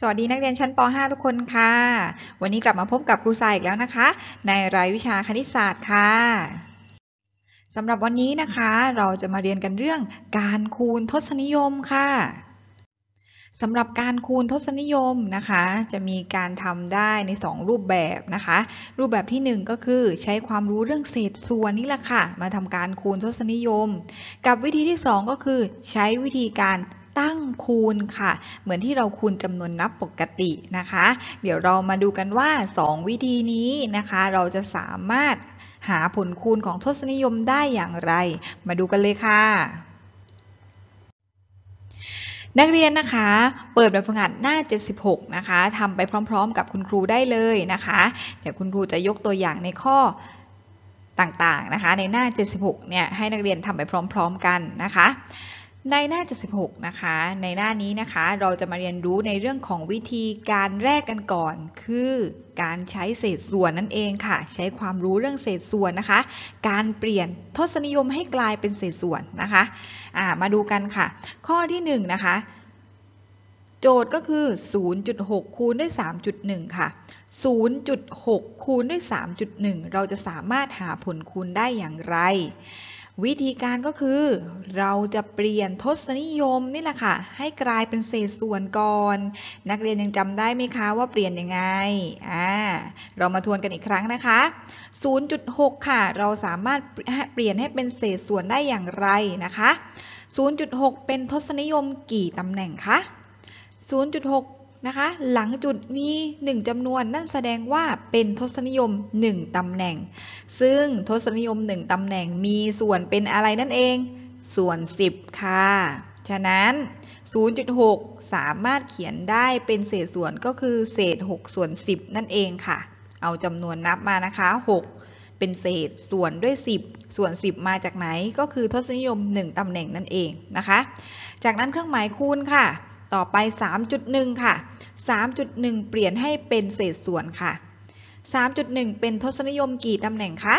สวัสดีนักเรียนชั้นป .5 ทุกคนค่ะ วันนี้กลับมาพบกับครูสายอีกแล้วนะคะ ในรายวิชาคณิตศาสตร์ค่ะสำหรับวันนี้นะคะเราจะมาเรียนกันเรื่อง การคูณทศนิยมค่ะสำหรับการคูณทศนิยมนะคะ จะมีการทำได้ใน 2 รูปแบบนะคะ รูปแบบที่ 1 ก็คือ ใช้ความรู้เรื่องเศษส่วนนี่แหละค่ะมาทำการคูณทศนิยม กับวิธีที่2ก็คือใช้วิธีการตั้งคูณค่ะ เหมือนที่เราคูณจำนวนนับปกตินะคะ เดี๋ยวเรามาดูกันว่า 2 วิธีนี้นะคะ เราจะสามารถหาผลคูณของทศนิยมได้อย่างไร มาดูกันเลยค่ะ นักเรียนนะคะ เปิดแบบฝึกหัดหน้า 76นะคะทำไปพร้อมๆกับคุณครูได้เลยนะคะ เดี๋ยวคุณครูจะยกตัวอย่างในข้อต่างๆนะคะ ในหน้า 76เนี่ย ให้นักเรียนทำไปพร้อมๆกันนะคะในหน้า 76นะคะ ในหน้านี้นะคะเราจะมาเรียนรู้ในเรื่องของวิธีการแรกกันก่อนคือการใช้เศษส่วนนั่นเองค่ะใช้ความรู้เรื่องเศษส่วนนะคะการเปลี่ยนทศนิยมให้กลายเป็นเศษส่วนนะคะะมาดูกันค่ะ ข้อที่1นะคะโจทย์ก็คือ 0.6คูณด้วย 3.1ค่ะ0.6คูณด้วย 3.1 เราจะสามารถหาผลคูณได้อย่างไรวิธีการก็คือเราจะเปลี่ยนทศนิยม นี่แหละค่ะให้กลายเป็นเศษส่วนก่อน นักเรียนยังจำได้ไหมคะว่าเปลี่ยนยังไงอ่าเรามาทวนกันอีกครั้งนะคะ 0.6 ค่ะ เราสามารถเปลี่ยนให้เป็นเศษส่วนได้อย่างไรนะคะ 0.6 เป็นทศนิยมกี่ตำแหน่งคะ 0.6 นะคะหลังจุดมี 1จำนวนนั่นแสดงว่าเป็นทศนิยม 1ตำแหน่งซึ่งทศนิยมหนึ่งตำแหน่งมีส่วนเป็นอะไรนั่นเอง ส่วน 10ค่ะ ฉะนั้น 0.6 สามารถเขียนได้เป็นเศษส่วนก็คือเศษ 6 ส่วน 10 นั่นเองค่ะ เอาจำนวนนับมานะคะ 6 เป็นเศษส่วนด้วย 10 ส่วน 10 มาจากไหน ก็คือทศนิยม 1ตำแหน่งนั่นเองนะคะ จากนั้นเครื่องหมายคูณค่ะ ต่อไป 3.1 ค่ะ 3.1 เปลี่ยนให้เป็นเศษส่วนค่ะ3.1 เป็นทศนิยมกี่ตำแหน่งคะ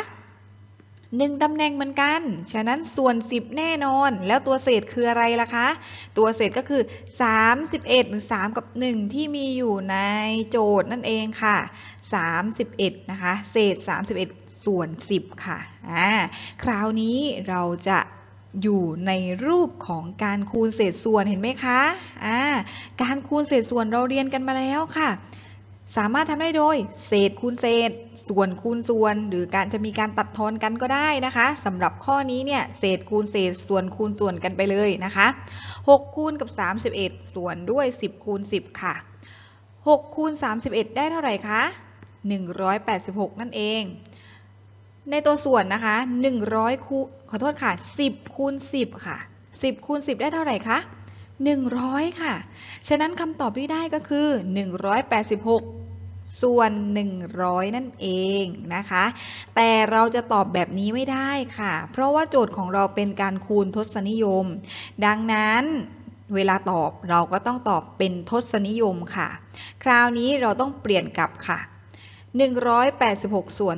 หนึ่งตำแหน่งเหมือนกัน ฉะนั้นส่วน 10 แน่นอน แล้วตัวเศษคืออะไรล่ะคะ ตัวเศษก็คือ 31 3กับ 1 ที่มีอยู่ในโจทย์นั่นเองค่ะ 31 นะคะ เศษ 31 ส่วน 10 ค่ะอ่าคราวนี้เราจะอยู่ในรูปของการคูณเศษส่วนเห็นไหมคะอ่าการคูณเศษส่วนเราเรียนกันมาแล้วค่ะสามารถทำได้โดยเศษคูณเศษ ส่วนคูณส่วน หรือการจะมีการตัดทอนกันก็ได้นะคะสำหรับข้อนี้เนี่ยเศษคูณเศษ ส่วนคูณส่วนกันไปเลยนะคะ 6 คูณกับ 31 ส่วนด้วย 10 คูณ10 ค่ะ6คูณ31 ได้เท่าไหร่คะ 186 นั่นเอง ในตัวส่วนนะคะ 100คูขอโทษค่ะ 10 คูณ10 ค่ะ 10 คูณ10 ได้เท่าไหร่คะ 100 ค่ะ ฉะนั้นคำตอบที่ได้ก็คือ 186ส่วน 100 นั่นเองนะคะ แต่เราจะตอบแบบนี้ไม่ได้ค่ะ เพราะว่าโจทย์ของเราเป็นการคูณทศนิยม ดังนั้นเวลาตอบเราก็ต้องตอบเป็นทศนิยมค่ะ คราวนี้เราต้องเปลี่ยนกลับค่ะ 186 ส่วน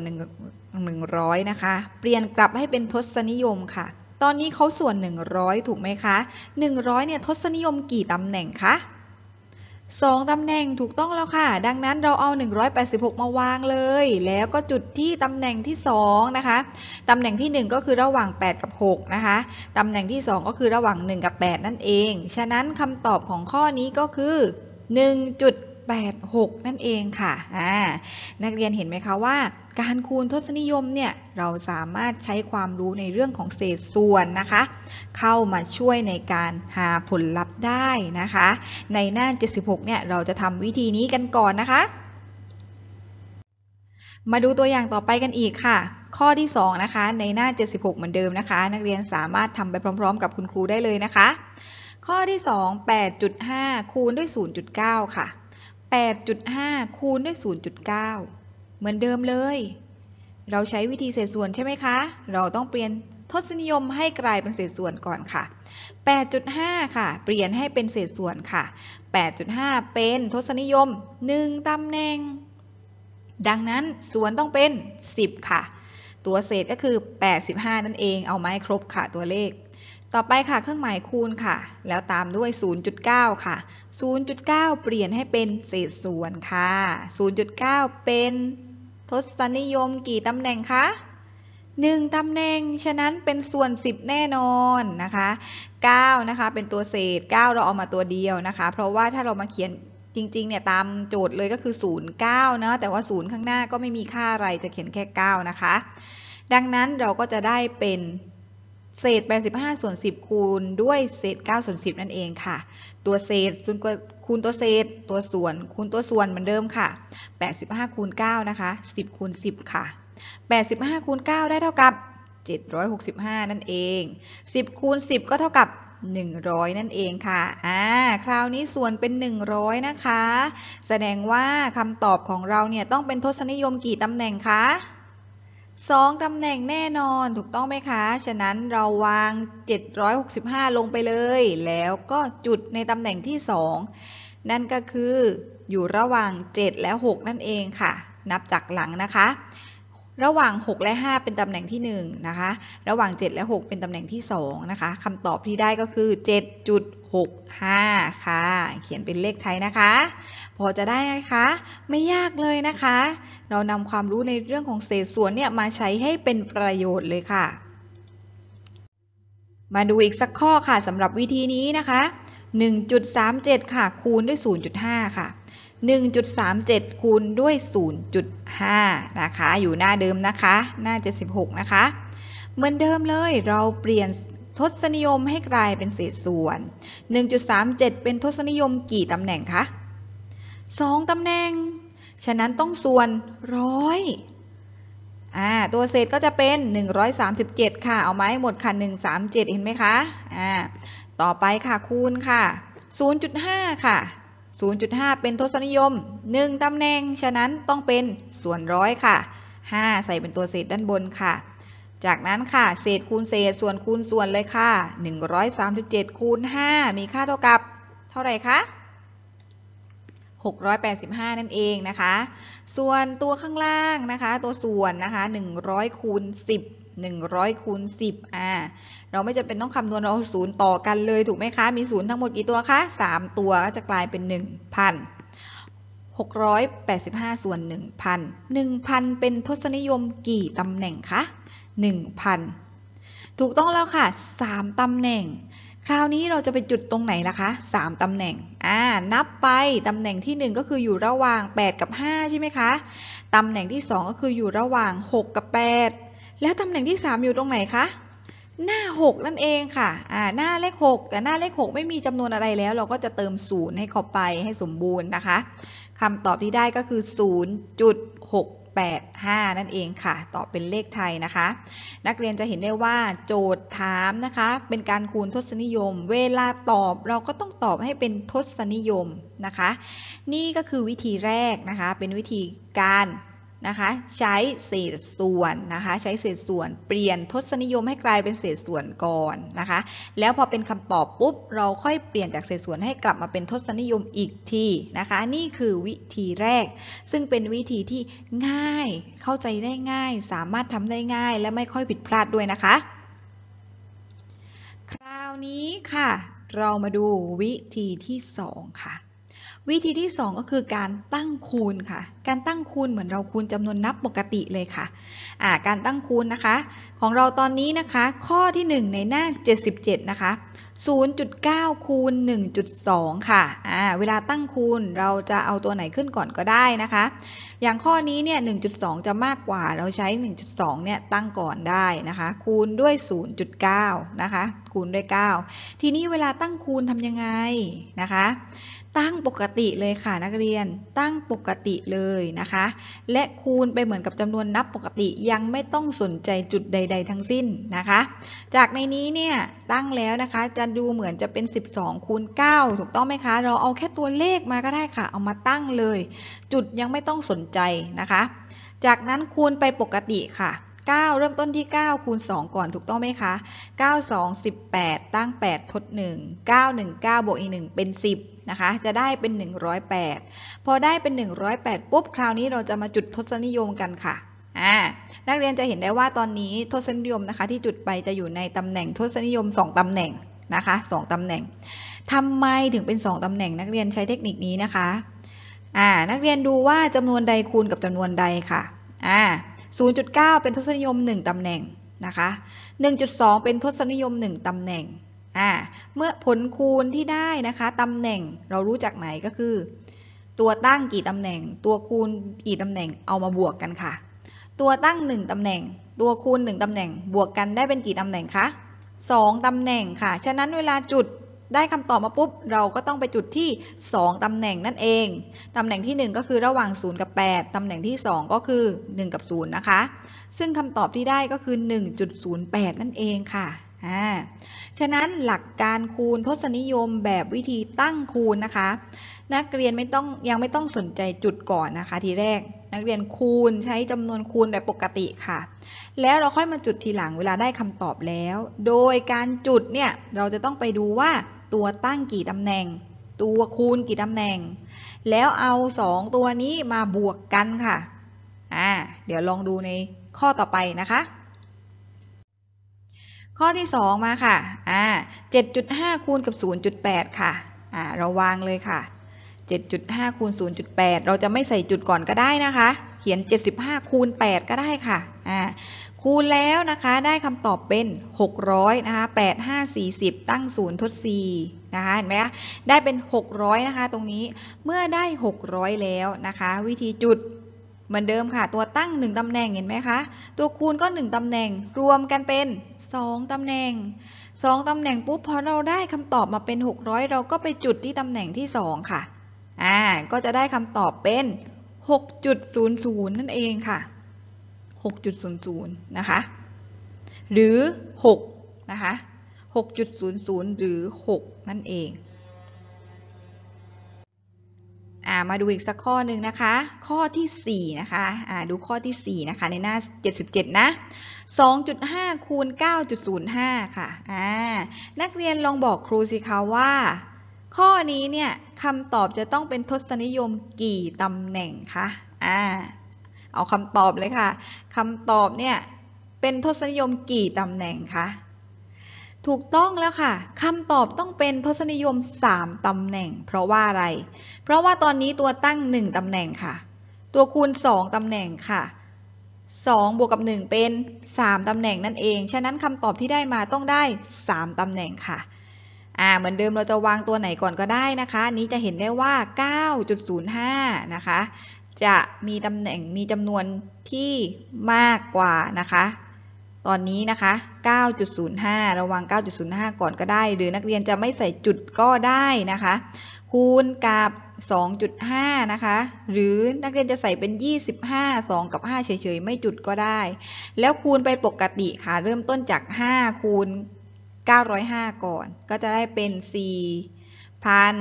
1 0 0 นะคะ เปลี่ยนกลับให้เป็นทศนิยมค่ะ ตอนนี้เขาส่วน 100 ถูกไหมคะ 100เนี่ยทศนิยมกี่ตำแหน่งคะสองตำแหน่งถูกต้องแล้วค่ะ ดังนั้นเราเอา 186 มาวางเลย แล้วก็จุดที่ตำแหน่งที่2นะคะ ตำแหน่งที่ 1 ก็คือระหว่าง 8 กับ6นะคะ ตำแหน่งที่ 2 ก็คือระหว่าง1กับ8 นั่นเอง ฉะนั้นคำตอบของข้อนี้ก็คือ 1.86 นั่นเองค่ะ นักเรียนเห็นไหมคะว่าการคูณทศนิยมเนี่ยเราสามารถใช้ความรู้ในเรื่องของเศษส่วนนะคะเข้ามาช่วยในการหาผลลัพธ์ได้นะคะ ในหน้า 76 เนี่ยเราจะทำวิธีนี้กันก่อนนะคะ มาดูตัวอย่างต่อไปกันอีกค่ะ ข้อที่2นะคะในหน้า 76 เหมือนเดิมนะคะ นักเรียนสามารถทำไปพร้อมๆกับคุณครูได้เลยนะคะ ข้อที่ 2 8.5 คูณด้วย 0.9 ค่ะ 8.5 คูณด้วย 0.9 เหมือนเดิมเลย เราใช้วิธีเศษส่วนใช่ไหมคะ เราต้องเปลี่ยนทศนิยมให้กลายเป็นเศษส่วนก่อนค่ะ 8.5 ค่ะ เปลี่ยนให้เป็นเศษส่วนค่ะ 8.5 เป็นทศนิยม 1 ตำแหน่ง ดังนั้นส่วนต้องเป็น 10 ค่ะ ตัวเศษก็คือ 85 นั่นเอง เอาไม้ครบค่ะ ตัวเลข ต่อไปค่ะ เครื่องหมายคูณค่ะ แล้วตามด้วย 0.9 ค่ะ 0.9 เปลี่ยนให้เป็นเศษส่วนค่ะ 0.9 เป็นทศนิยมกี่ตำแหน่งคะหนึ่งตำแหน่ง ฉะนั้นเป็นส่วน 10 แน่นอนนะคะ9นะคะเป็นตัวเศษ 9 เราเอามาตัวเดียวนะคะ เพราะว่าถ้าเรามาเขียนจริงๆเนี่ยตามโจทย์เลยก็คือ0 9เนาะ แต่ว่า0ข้างหน้าก็ไม่มีค่าอะไรจะเขียนแค่ 9 นะคะ ดังนั้นเราก็จะได้เป็นเศษ85ส่วน10คูณด้วยเศษ9ส่วน10 นั่นเองค่ะ ตัวเศษส่วนคูณตัวเศษ ตัวส่วนคูณตัวส่วนเหมือนเดิมค่ะ 85คูณ 9 นะคะ 10คูณ 10 ค่ะ85คูณ9ได้เท่ากับ 765 นั่นเอง 10คูณ10 ก็เท่ากับ 100 นั่นเองค่ะอ่าคราวนี้ส่วนเป็น 100 นะคะ แสดงว่าคำตอบของเราเนี่ยต้องเป็นทศนิยมกี่ตำแหน่งคะสองตำแหน่งแน่นอนถูกต้องไหมคะ ฉะนั้นเราวาง765 ลงไปเลย แล้วก็จุดในตำแหน่งที่ 2นั่นก็คืออยู่ระหว่าง 7 และ 6 นั่นเองค่ะ นับจากหลังนะคะระหว่าง 6 และ 5 เป็นตำแหน่งที่ 1 นะคะ ระหว่าง 7 และ 6 เป็นตำแหน่งที่ 2 นะคะ คำตอบที่ได้ก็คือ 7.65 ค่ะ เขียนเป็นเลขไทยนะคะ พอจะได้ไหมคะ ไม่ยากเลยนะคะ เรานำความรู้ในเรื่องของเศษส่วนเนี่ย มาใช้ให้เป็นประโยชน์เลยค่ะ มาดูอีกสักข้อค่ะสำหรับวิธีนี้นะคะ 1.37 ค่ะคูณด้วย 0.5 ค่ะ1.37 คูณด้วย 0.5 นะคะ อยู่หน้าเดิมนะคะ หน้า 76 นะคะ เหมือนเดิมเลย เราเปลี่ยนทศนิยมให้กลายเป็นเศษส่วน 1.37 เป็นทศนิยมกี่ตำแหน่งคะ 2 ตำแหน่ง ฉะนั้นต้องส่วน 100อ่าตัวเศษก็จะเป็น 137 ค่ะ เอาไม้หมดค่ะ137 เห็นไหมคะอ่าต่อไปค่ะคูณค่ะ 0.5 ค่ะ0.5 เป็นทศนิยม 1 ตำแหน่ง ฉะนั้นต้องเป็นส่วนร้อยค่ะ 5 ใส่เป็นตัวเศษด้านบนค่ะ จากนั้นค่ะ เศษคูณเศษส่วนคูณส่วนเลยค่ะ 137 คูณ5มีค่าเท่ากับเท่าไหร่คะ 685 นั่นเองนะคะ ส่วนตัวข้างล่างนะคะ ตัวส่วนนะคะ 100 คูณ 10 100คูณ10อ่าเราไม่จำเป็นต้องคำนวณเอาศูนย์ต่อกันเลยถูกไหมคะ มีศูนย์ทั้งหมด กี่ ตัว คะ 3 ตัวจะกลายเป็น1,685ส่วน 1,000 1,000 เป็นทศนิยมกี่ตำแหน่ง คะ 1,000 ถูกต้องแล้วค่ะ 3ตำแหน่ง คราวนี้เราจะ ไป จุดตรงไหนล่ะคะ 3ตำแหน่งอ่านับไปตำแหน่งที่ 1 ก็คืออยู่ระหว่าง8 กับ5ใช่ไหมคะตำแหน่งที่2ก็คืออยู่ระหว่าง6 กับ8แล้วตำแหน่งที่3อยู่ตรงไหนคะ หน้า 6 นั่นเองค่ะอ่าหน้าเลข 6 แต่หน้าเลข 6 ไม่มีจำนวนอะไรแล้ว เราก็จะเติม0ให้เข้าไปให้สมบูรณ์นะคะคำตอบที่ได้ก็คือ 0.685 นั่นเองค่ะ ตอบเป็นเลขไทยนะคะ นักเรียนจะเห็นได้ว่า โจทย์ถามนะคะ เป็นการคูณทศนิยม เวลาตอบเราก็ต้องตอบให้เป็นทศนิยมนะคะ นี่ก็คือวิธีแรกนะคะ เป็นวิธีการนะคะใช้เศษส่วนนะคะ ใช้เศษส่วนเปลี่ยนทศนิยมให้กลายเป็นเศษส่วนก่อนนะคะ แล้วพอเป็นคำตอบปุ๊บเราค่อยเปลี่ยนจากเศษส่วนให้กลับมาเป็นทศนิยมอีกทีนะคะนี่คือวิธีแรกซึ่งเป็นวิธีที่ง่ายเข้าใจได้ง่ายสามารถทำได้ง่ายและไม่ค่อยผิดพลาดด้วยนะคะ คราวนี้ค่ะ เรามาดูวิธีที่ 2 ค่ะวิธีที่ 2 ก็คือการตั้งคูณค่ะ การตั้งคูณเหมือนเราคูณจำนวนนับปกติเลยค่ะะการตั้งคูณนะคะ ของเราตอนนี้นะคะ ข้อที่ 1 ในหน้า77 นะคะ 0.9คูณ1.2 ค่ะะเวลาตั้งคูณเราจะเอาตัวไหนขึ้นก่อนก็ได้นะคะ อย่างข้อนี้เนี่ย1.2 จะมากกว่า เราใช้ 1.2เนี่ยตั้งก่อนได้นะคะคูณด้วย 0.9นะคะคูณด้วย 9 ทีนี้เวลาตั้งคูณทำยังไงนะคะตั้งปกติเลยค่ะนักเรียนตั้งปกติเลยนะคะ และคูณไปเหมือนกับจำนวนนับปกติยังไม่ต้องสนใจจุดใด ๆ ทั้งสิ้นนะคะ จากในนี้เนี่ยตั้งแล้วนะคะจะดูเหมือนจะเป็น 12 คูณ 9 ถูกต้องไหมคะเราเอาแค่ตัวเลขมาก็ได้ค่ะ เอามาตั้งเลยจุดยังไม่ต้องสนใจนะคะ จากนั้นคูณไปปกติค่ะ9เริ่มต้นที่ 9 คูณ 2 ก่อนถูกต้องไหมคะ9 2 18 ตั้ง 8 ทด 1 9 1 9บวกอีก 1 เป็น 10 นะคะ จะได้เป็น 108 พอได้เป็น 108ปุ๊บคราวนี้เราจะมาจุดทศนิยมกันค่ะนักเรียนจะเห็นได้ว่าตอนนี้ทศนิยมนะคะ ที่จุดไปจะอยู่ในตำแหน่ง ทศนิยม 2ตำแหน่งนะคะ 2ตำแหน่งทำไมถึงเป็น 2ตำแหน่งนักเรียนใช้เทคนิคนี้นะคะนักเรียนดูว่าจำนวนใดคูณกับจำนวนใดค่ะ0.9 เป็นทศนิยม 1 ตำแหน่งนะคะ 1.2 เป็นทศนิยม 1 ตำแหน่ง อ่า เมื่อผลคูณที่ได้นะคะตำแหน่งเรารู้จากไหนก็คือ ตัวตั้งกี่ตำแหน่ง ตัวคูณกี่ตำแหน่งเอามาบวกกันค่ะ ตัวตั้ง 1 ตำแหน่ง ตัวคูณ 1ตำแหน่งบวกกันได้เป็นกี่ตำแหน่งคะ2ตำแหน่งค่ะ ฉะนั้นเวลาจุดได้คำตอบมาปุ๊บเราก็ต้องไปจุดที่ 2ตำแหน่งนั่นเองตำแหน่งที่ 1 ก็คือระหว่าง 0 กับ 8ตำแหน่งที่ 2 ก็คือ 1 กับ0นะคะซึ่งคำตอบที่ได้ก็คือ 1.08 นั่นเองค่ะอ่าฉะนั้นหลักการคูณ ทศนิยมแบบวิธีตั้งคูณนะคะ นักเรียนไม่ต้องยังไม่ต้องสนใจจุดก่อนนะคะ ทีแรกนักเรียนคูณใช้จำนวนคูณแบบปกติค่ะ แล้วเราค่อยมาจุดทีหลังเวลาได้คำตอบแล้ว โดยการจุดเนี่ยเราจะต้องไปดูว่าตัวตั้งกี่ตำแหน่ง ตัวคูณกี่ตำแหน่ง แล้วเอาสองตัวนี้มาบวกกันค่ะอ่าเดี๋ยวลองดูในข้อต่อไปนะคะ ข้อที่ 2 มาค่ะอ่า7.5 คูณกับ 0.8 ค่ะอ่าเราวางเลยค่ะ 7.5คูณ0.8 เราจะไม่ใส่จุดก่อนก็ได้นะคะ เขียน 75คูณ8ก็ได้ค่ะอ่าคูณแล้วนะคะได้คำตอบเป็น 600 นะคะ 8540 ตั้งศูนย์ทด4นะคะ เห็นไหมคะได้เป็น 600 นะคะตรงนี้เมื่อได้ 600 แล้วนะคะ วิธีจุดเหมือนเดิมค่ะ ตัวตั้ง 1ตำแหน่งเห็นไหมคะ ตัวคูณก็ 1ตำแหน่ง รวมกันเป็น 2ตำแหน่ง 2ตำแหน่งปุ๊บพอเราได้คำตอบมาเป็น 600 เราก็ไปจุดที่ตำแหน่งที่ 2 ค่ะ อ่าก็จะได้คำตอบเป็น 6.00 นั่นเองค่ะ6.00นะคะ หรือ6นะคะ6.00 หรือ6นั่นเองอามาดูอีกสักข้อหนึ่งนะคะ ข้อที่4นะคะอ่าดูข้อที่4นะคะในหน้า 77นะ2.5 คูณ 9.05ค่ะอ่านักเรียนลองบอกครูสิคะว่า ข้อนี้เนี่ยคำตอบจะต้องเป็นทศนิยมกี่ตำแหน่งคะอ่าเอาคำตอบเลยค่ะ คำตอบเนี่ยเป็นทศนิยมกี่ตำแหน่งคะ ถูกต้องแล้วค่ะคำตอบต้องเป็นทศนิยม 3ตำแหน่ง เพราะว่าอะไร เพราะว่าตอนนี้ตัวตั้ง 1ตำแหน่งค่ะ ตัวคูณ 2ตำแหน่งค่ะ 2 บวกกับ 1 เป็น 3ตำแหน่งนั่นเอง ฉะนั้นคำตอบที่ได้มาต้องได้ 3ตำแหน่งค่ะ อ่าเหมือนเดิมเราจะวางตัวไหนก่อนก็ได้นะคะ นี้จะเห็นได้ว่า 9.05 นะคะจะมีตำแหน่งมีจำนวนที่มากกว่านะคะตอนนี้นะคะ 9.05 ระวัง 9.05 ก่อนก็ได้ หรือนักเรียนจะไม่ใส่จุดก็ได้นะคะคูณกับ 2.5 นะคะหรือนักเรียนจะใส่เป็น 25 2 กับ 5 เฉยๆ ไม่จุดก็ได้ แล้วคูณไปปกติค่ะ เริ่มต้นจาก 5 คูณ 905 ก่อนก็จะได้เป็น 4 0 0 0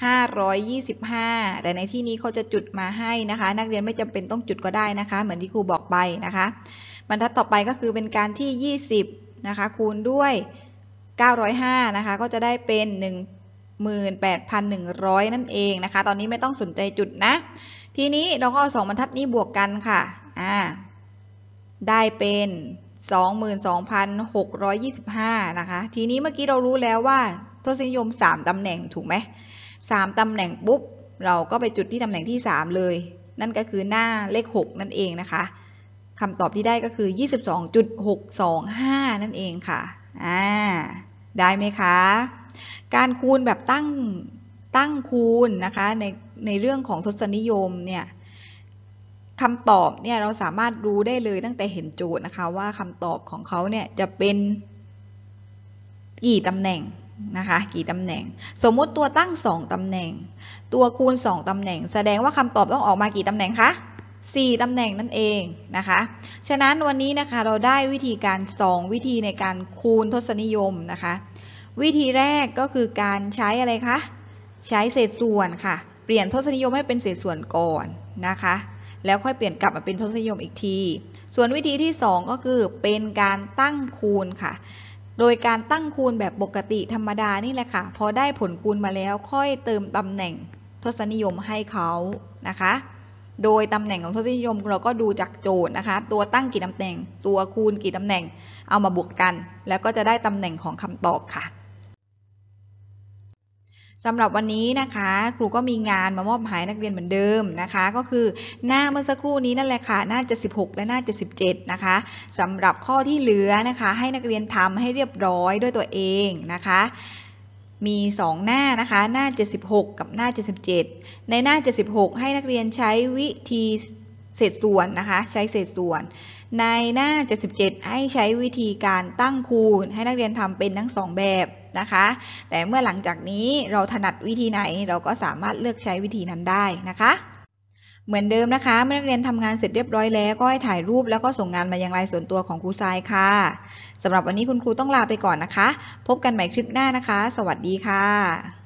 525 แต่ในที่นี้เขาจะจุดมาให้นะคะ นักเรียนไม่จำเป็นต้องจุดก็ได้นะคะ เหมือนที่ครูบอกไปนะคะบรรทัดต่อไปก็คือเป็นการที่ 20นะคะคูณด้วย 905นะคะ ก็จะได้เป็น 18,100 นั่นเองนะคะ ตอนนี้ไม่ต้องสนใจจุดนะ ทีนี้เราก็เอาสองบรรทัดนี้บวกกันค่ะอ่าได้เป็น 22,625 นะคะ ทีนี้เมื่อกี้เรารู้แล้วว่าทศนิยม3ตำแหน่งถูกไหม3 ตำแหน่งปุ๊บเราก็ไปจุดที่ตำแหน่งที่ 3 เลย นั่นก็คือหน้าเลข 6 นั่นเองนะคะคำตอบที่ได้ก็คือ 22.625 นั่นเองค่ะอ่าได้ไหมคะ การคูณแบบตั้งตั้งคูณนะคะในในเรื่องของทศนิยมเนี่ยคำตอบเนี่ยเราสามารถรู้ได้เลยตั้งแต่เห็นโจทย์นะคะว่าคำตอบของเขาเนี่ยจะเป็น กี่ตำแหน่งนะคะกี่ตำแหน่ง สมมุติตัวตั้ง 2ตำแหน่ง ตัวคูณ 2 ตำแหน่ง แสดงว่าคำตอบต้องออกมากี่ตำแหน่งคะ4ตำแหน่งนั่นเองนะคะ ฉะนั้นวันนี้นะคะเราได้วิธีการ 2 วิธีในการคูณทศนิยมนะคะ วิธีแรกก็คือการใช้อะไรคะใช้เศษส่วนค่ะ เปลี่ยนทศนิยมให้เป็นเศษส่วนก่อนนะคะ แล้วค่อยเปลี่ยนกลับมาเป็นทศนิยมอีกที ส่วนวิธีที่ 2 ก็คือเป็นการตั้งคูณค่ะโดยการตั้งคูณแบบปกติธรรมดานี่แหละค่ะพอได้ผลคูณมาแล้วค่อยเติมตำแหน่งทศนิยมให้เขานะคะ โดยตำแหน่งของทศนิยมเราก็ดูจากโจทย์นะคะ ตัวตั้งกี่ตำแหน่ง ตัวคูณกี่ตำแหน่งเอามาบวกกันแล้วก็จะได้ตำแหน่งของคำตอบค่ะสำหรับวันนี้นะคะ ครูก็มีงานมามอบหมายนักเรียนเหมือนเดิมนะคะ ก็คือหน้าเมื่อสักครู่นี้นั่นแหละค่ะ หน้า76และหน้า77นะคะสำหรับข้อที่เหลือนะคะ ให้นักเรียนทำให้เรียบร้อยด้วยตัวเองนะคะ มี 2 หน้านะคะ หน้า 76 กับหน้า 77 ในหน้า 76 ให้นักเรียนใช้วิธีเศษส่วนนะคะ ใช้เศษส่วน ในหน้า 77 ให้ใช้วิธีการตั้งคูณ ให้นักเรียนทำเป็นทั้ง2แบบนะคะ แต่เมื่อหลังจากนี้เราถนัดวิธีไหนเราก็สามารถเลือกใช้วิธีนั้นได้นะคะ เหมือนเดิมนะคะ เมื่อนักเรียนทำงานเสร็จเรียบร้อยแล้วก็ให้ถ่ายรูปแล้วก็ส่งงานมายังไลน์ส่วนตัวของครูทรายค่ะสำหรับวันนี้คุณครูต้องลาไปก่อนนะคะ พบกันใหม่คลิปหน้านะคะ สวัสดีค่ะ